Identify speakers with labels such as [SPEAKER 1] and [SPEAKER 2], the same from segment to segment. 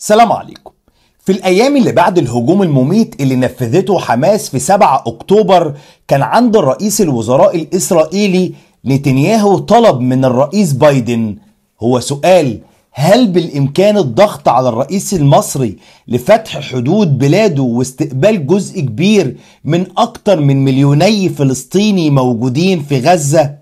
[SPEAKER 1] السلام عليكم في الأيام اللي بعد الهجوم المميت اللي نفذته حماس في 7 أكتوبر كان عند الرئيس الوزراء الإسرائيلي نتنياهو طلب من الرئيس بايدن هو سؤال هل بالإمكان الضغط على الرئيس المصري لفتح حدود بلاده واستقبال جزء كبير من أكتر من مليوني فلسطيني موجودين في غزة؟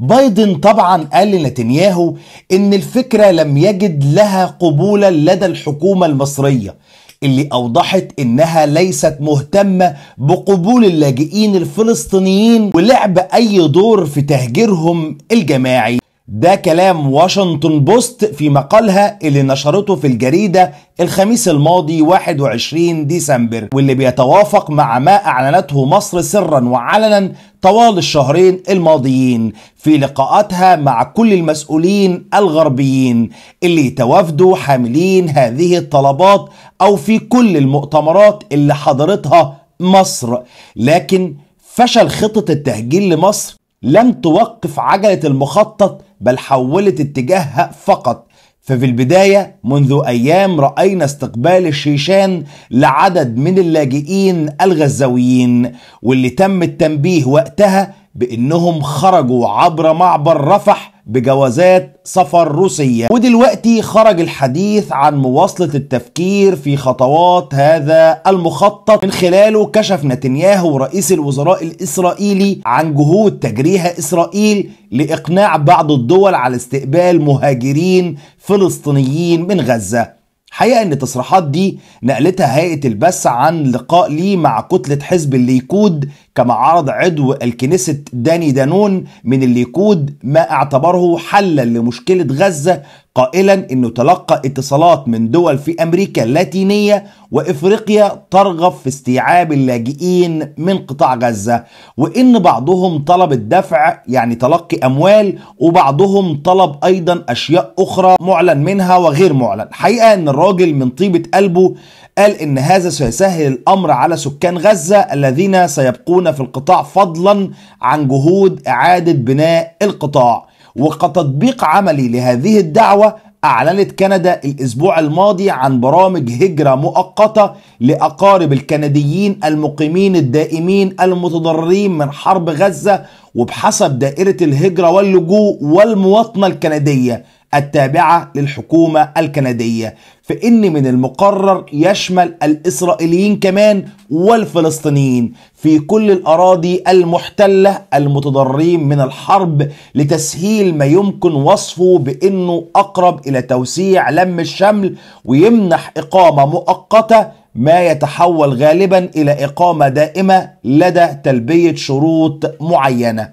[SPEAKER 1] بايدن طبعا قال لنتنياهو ان الفكره لم يجد لها قبولا لدى الحكومه المصريه اللي اوضحت انها ليست مهتمه بقبول اللاجئين الفلسطينيين ولعب اي دور في تهجيرهم الجماعي ده كلام واشنطن بوست في مقالها اللي نشرته في الجريدة الخميس الماضي 21 ديسمبر واللي بيتوافق مع ما أعلنته مصر سرا وعلنا طوال الشهرين الماضيين في لقاءاتها مع كل المسؤولين الغربيين اللي توافدوا حاملين هذه الطلبات أو في كل المؤتمرات اللي حضرتها مصر لكن فشل خطة التهجير لمصر لم توقف عجلة المخطط بل حولت اتجاهها فقط ففي البداية منذ أيام رأينا استقبال الشيشان لعدد من اللاجئين الغزاويين واللي تم التنبيه وقتها بأنهم خرجوا عبر معبر رفح بجوازات سفر روسية ودلوقتي خرج الحديث عن مواصلة التفكير في خطوات هذا المخطط من خلاله كشف نتنياهو رئيس الوزراء الإسرائيلي عن جهود تجريها إسرائيل لإقناع بعض الدول على استقبال مهاجرين فلسطينيين من غزة حقيقة ان التصريحات دي نقلتها هيئة البث عن لقاء ليه مع كتلة حزب الليكود كما عرض عضو الكنيسة داني دانون من الليكود ما اعتبره حلا لمشكلة غزة قائلا انه تلقى اتصالات من دول في امريكا اللاتينيه وافريقيا ترغب في استيعاب اللاجئين من قطاع غزه وان بعضهم طلب الدفع يعني تلقي اموال وبعضهم طلب ايضا اشياء اخرى معلن منها وغير معلن حقيقه ان الراجل من طيبه قلبه قال ان هذا سيسهل الامر على سكان غزه الذين سيبقون في القطاع فضلا عن جهود اعاده بناء القطاع وكتطبيق عملي لهذه الدعوة أعلنت كندا الأسبوع الماضي عن برامج هجرة مؤقتة لأقارب الكنديين المقيمين الدائمين المتضررين من حرب غزة وبحسب دائرة الهجرة واللجوء والمواطنة الكندية التابعة للحكومة الكندية فإن من المقرر يشمل الإسرائيليين كمان والفلسطينيين في كل الأراضي المحتلة المتضررين من الحرب لتسهيل ما يمكن وصفه بأنه أقرب إلى توسيع لم الشمل ويمنح إقامة مؤقتة ما يتحول غالبا الى اقامه دائمه لدى تلبيه شروط معينه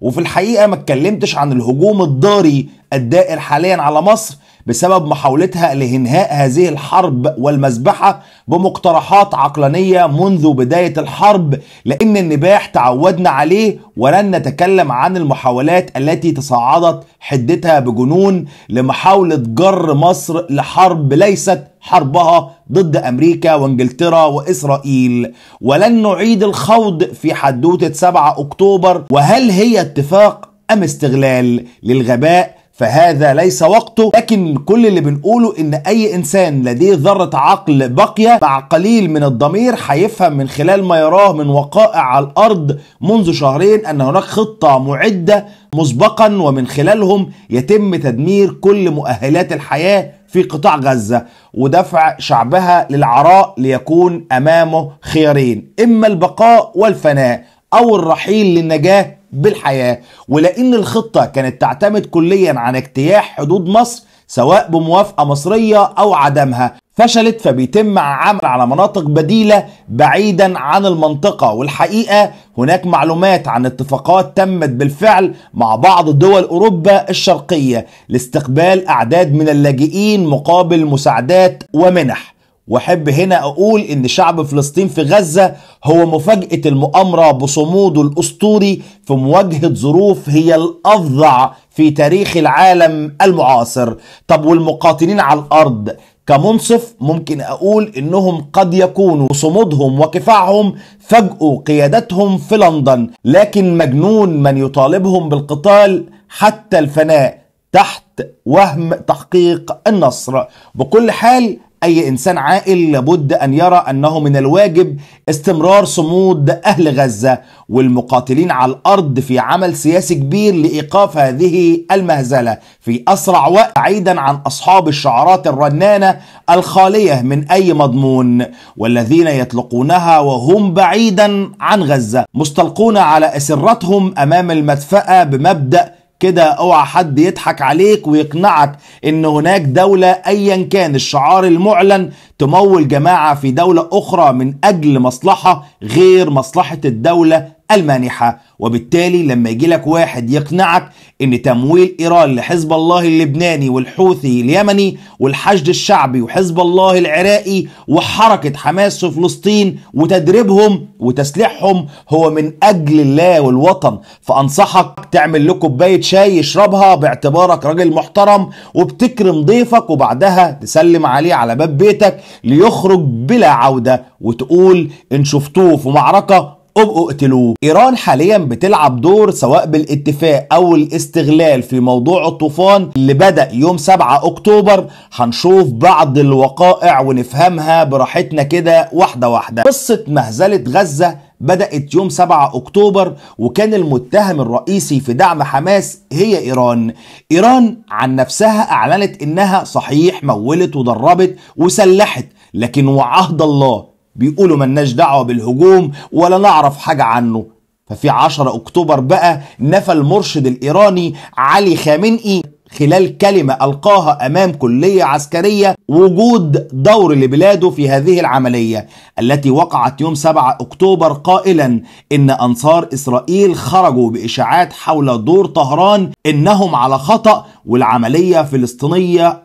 [SPEAKER 1] وفي الحقيقه ما اتكلمتش عن الهجوم الضاري الدائر حاليا على مصر بسبب محاولتها لإنهاء هذه الحرب والمذبحة بمقترحات عقلانية منذ بداية الحرب لأن النباح تعودنا عليه ولن نتكلم عن المحاولات التي تصاعدت حدتها بجنون لمحاولة جر مصر لحرب ليست حربها ضد امريكا وانجلترا واسرائيل ولن نعيد الخوض في حدوته 7 اكتوبر وهل هي اتفاق ام استغلال للغباء فهذا ليس وقته لكن كل اللي بنقوله ان اي انسان لديه ذرة عقل باقية مع قليل من الضمير هيفهم من خلال ما يراه من وقائع على الارض منذ شهرين ان هناك خطة معدة مسبقا ومن خلالهم يتم تدمير كل مؤهلات الحياة في قطاع غزة ودفع شعبها للعراء ليكون امامه خيارين اما البقاء والفناء او الرحيل للنجاة بالحياة ولأن الخطة كانت تعتمد كليا عن اجتياح حدود مصر سواء بموافقة مصرية أو عدمها فشلت فبيتم عمل على مناطق بديلة بعيدا عن المنطقة والحقيقة هناك معلومات عن اتفاقات تمت بالفعل مع بعض دول أوروبا الشرقية لاستقبال أعداد من اللاجئين مقابل مساعدات ومنح واحب هنا اقول ان شعب فلسطين في غزه هو مفاجاه المؤامره بصموده الاسطوري في مواجهه ظروف هي الافظع في تاريخ العالم المعاصر طب والمقاتلين على الارض كمنصف ممكن اقول انهم قد يكونوا صمودهم وكفاعهم فاجئوا قيادتهم في لندن لكن مجنون من يطالبهم بالقتال حتى الفناء تحت وهم تحقيق النصر بكل حال أي إنسان عاقل لابد أن يرى أنه من الواجب استمرار صمود أهل غزة والمقاتلين على الأرض في عمل سياسي كبير لإيقاف هذه المهزلة في أسرع وقت بعيدا عن أصحاب الشعارات الرنانة الخالية من أي مضمون والذين يطلقونها وهم بعيدا عن غزة مستلقون على أسرتهم أمام المدفأة بمبدأ كده اوعى حد يضحك عليك ويقنعك ان هناك دولة ايا كان الشعار المعلن تمول جماعة في دولة اخرى من اجل مصلحة غير مصلحة الدولة المانحة وبالتالي لما يجي لك واحد يقنعك ان تمويل ايران لحزب الله اللبناني والحوثي اليمني والحشد الشعبي وحزب الله العراقي وحركة حماس في فلسطين وتدريبهم وتسليحهم هو من اجل الله والوطن فانصحك تعمل له كوباية شاي يشربها باعتبارك راجل محترم وبتكرم ضيفك وبعدها تسلم عليه على باب بيتك ليخرج بلا عودة وتقول ان شفتوه في معركة ابقوا اقتلوه ايران حاليا بتلعب دور سواء بالاتفاق او الاستغلال في موضوع الطوفان اللي بدا يوم 7 اكتوبر هنشوف بعض الوقائع ونفهمها براحتنا كده واحده واحده قصه مهزله غزه بدأت يوم 7 أكتوبر وكان المتهم الرئيسي في دعم حماس هي إيران إيران عن نفسها أعلنت إنها صحيح مولت ودربت وسلحت لكن وعهد الله بيقولوا ملناش دعوة بالهجوم ولا نعرف حاجة عنه ففي 10 أكتوبر بقى نفى المرشد الإيراني علي خامنئي خلال كلمة ألقاها أمام كلية عسكرية وجود دور لبلاده في هذه العملية التي وقعت يوم 7 أكتوبر قائلا إن أنصار إسرائيل خرجوا بإشاعات حول دور طهران إنهم على خطأ والعملية فلسطينية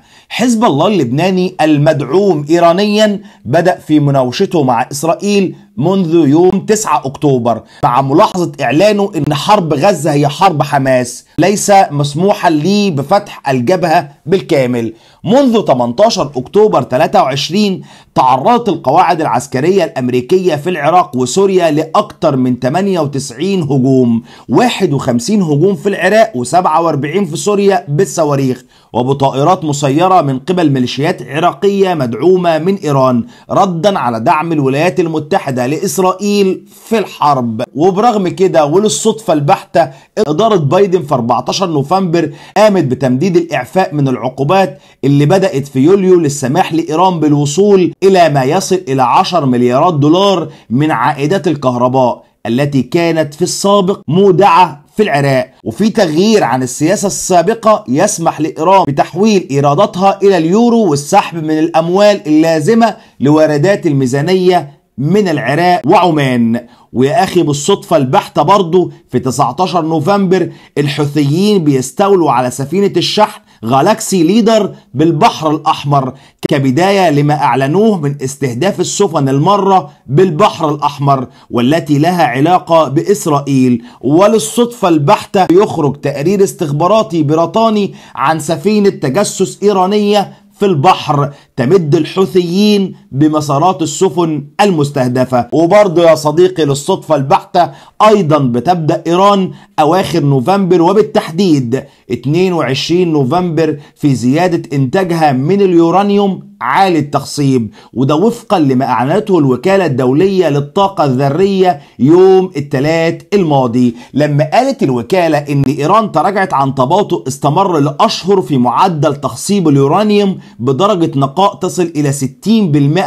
[SPEAKER 1] 100% حزب الله اللبناني المدعوم إيرانيا بدأ في مناوشته مع إسرائيل منذ يوم 9 أكتوبر مع ملاحظة إعلانه أن حرب غزة هي حرب حماس ليس مسموحا لي بفتح الجبهة بالكامل منذ 18 أكتوبر 23 تعرضت القواعد العسكرية الأمريكية في العراق وسوريا لأكثر من 98 هجوم 51 هجوم في العراق و47 المتابعين في سوريا بالصواريخ وبطائرات مسيرة من قبل ميليشيات عراقية مدعومة من إيران ردا على دعم الولايات المتحدة لإسرائيل في الحرب وبرغم كده وللصدفة البحتة إدارة بايدن في 14 نوفمبر قامت بتمديد الإعفاء من العقوبات اللي بدأت في يوليو للسماح لإيران بالوصول إلى ما يصل إلى 10 مليارات دولار من عائدات الكهرباء التي كانت في السابق مودعة في العراق وفي تغيير عن السياسة السابقة يسمح لإيران بتحويل إيراداتها إلى اليورو والسحب من الأموال اللازمة لواردات الميزانية من العراق وعمان ويا اخي بالصدفة البحتة برضه في 19 نوفمبر الحوثيين بيستولوا على سفينة الشحن غالاكسي ليدر بالبحر الأحمر كبداية لما أعلنوه من استهداف السفن المرة بالبحر الأحمر والتي لها علاقة بإسرائيل وللصدفة البحتة يخرج تقرير استخباراتي بريطاني عن سفينة تجسس إيرانية في البحر تمد الحوثيين بمسارات السفن المستهدفة وبرضه يا صديقي للصدفة البحتة أيضا بتبدأ إيران أواخر نوفمبر وبالتحديد 22 نوفمبر في زيادة إنتاجها من اليورانيوم عالي التخصيب وده وفقا لما أعلنته الوكالة الدولية للطاقة الذرية يوم الثلاث الماضي لما قالت الوكالة إن إيران تراجعت عن تباطؤ استمر لأشهر في معدل تخصيب اليورانيوم بدرجة نقاء تصل إلى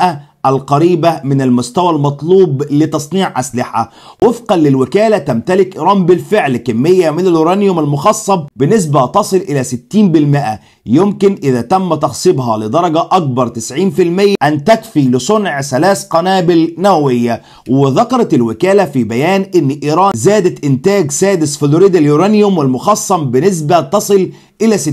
[SPEAKER 1] 60% القريبة من المستوى المطلوب لتصنيع أسلحة وفقا للوكالة تمتلك إيران بالفعل كمية من الأورانيوم المخصب بنسبة تصل إلى 60% يمكن إذا تم تخصيبها لدرجة أكبر 90% أن تكفي لصنع ثلاث قنابل نووية وذكرت الوكالة في بيان أن إيران زادت إنتاج سادس فلوريد اليورانيوم والمخصم بنسبة تصل إلى 60%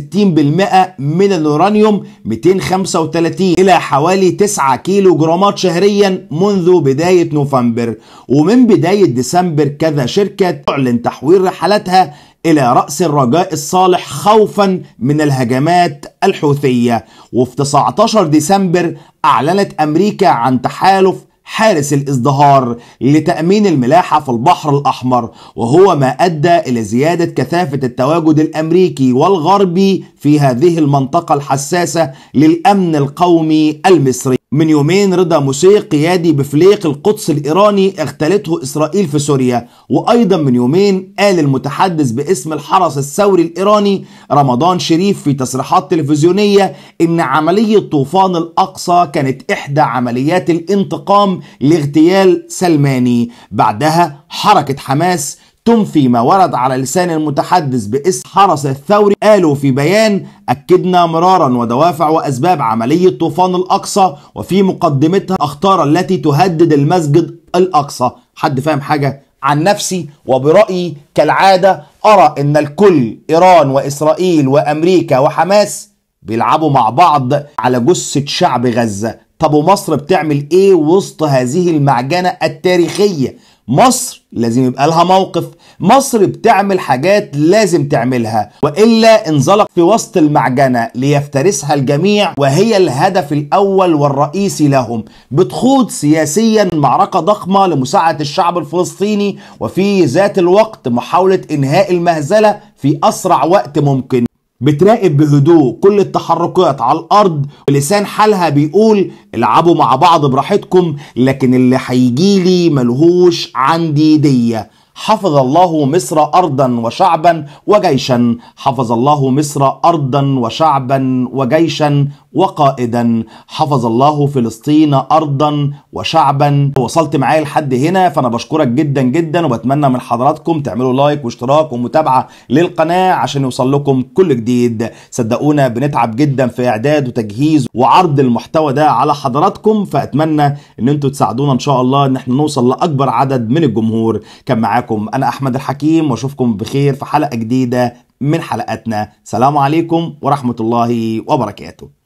[SPEAKER 1] من اليورانيوم 235 إلى حوالي 9 كيلو جرامات شهريا منذ بداية نوفمبر ومن بداية ديسمبر كذا شركة تعلن تحويل رحلاتها إلى رأس الرجاء الصالح خوفا من الهجمات الحوثية وفي 19 ديسمبر أعلنت أمريكا عن تحالف حارس الازدهار لتأمين الملاحة في البحر الأحمر وهو ما أدى إلى زيادة كثافة التواجد الأمريكي والغربي في هذه المنطقة الحساسة للأمن القومي المصري من يومين رضا موسي قيادي بفليق القدس الإيراني اغتالته إسرائيل في سوريا وأيضا من يومين قال المتحدث باسم الحرس الثوري الإيراني رمضان شريف في تصريحات تلفزيونية إن عملية طوفان الأقصى كانت إحدى عمليات الانتقام لاغتيال سلماني بعدها حركة حماس تنفي ما ورد على لسان المتحدث باسم حرس الثوري قالوا في بيان أكدنا مرارا ودوافع وأسباب عملية طوفان الأقصى وفي مقدمتها أخطار التي تهدد المسجد الأقصى حد فاهم حاجة عن نفسي وبرأيي كالعادة أرى أن الكل إيران وإسرائيل وأمريكا وحماس بيلعبوا مع بعض على جثة شعب غزة طب ومصر بتعمل ايه وسط هذه المعجنة التاريخية مصر لازم يبقى لها موقف مصر بتعمل حاجات لازم تعملها وإلا انزلق في وسط المعجنة ليفترسها الجميع وهي الهدف الأول والرئيسي لهم بتخوض سياسيا معركة ضخمة لمساعدة الشعب الفلسطيني وفي ذات الوقت محاولة إنهاء المهزلة في أسرع وقت ممكن بتراقب بهدوء كل التحركات على الارض ولسان حالها بيقول العبوا مع بعض براحتكم لكن اللي هيجيلي ملهوش عندي ديه حفظ الله مصر ارضا وشعبا وجيشا حفظ الله مصر ارضا وشعبا وجيشا وقائدا حفظ الله فلسطين أرضا وشعبا وصلت معايا لحد هنا فأنا بشكرك جدا جدا وبتمنى من حضراتكم تعملوا لايك واشتراك ومتابعة للقناة عشان يوصل لكم كل جديد صدقونا بنتعب جدا في إعداد وتجهيز وعرض المحتوى ده على حضراتكم فأتمنى ان انتم تساعدونا ان شاء الله ان احنا نوصل لأكبر عدد من الجمهور كان معاكم أنا أحمد الحكيم وأشوفكم بخير في حلقة جديدة من حلقاتنا سلام عليكم ورحمة الله وبركاته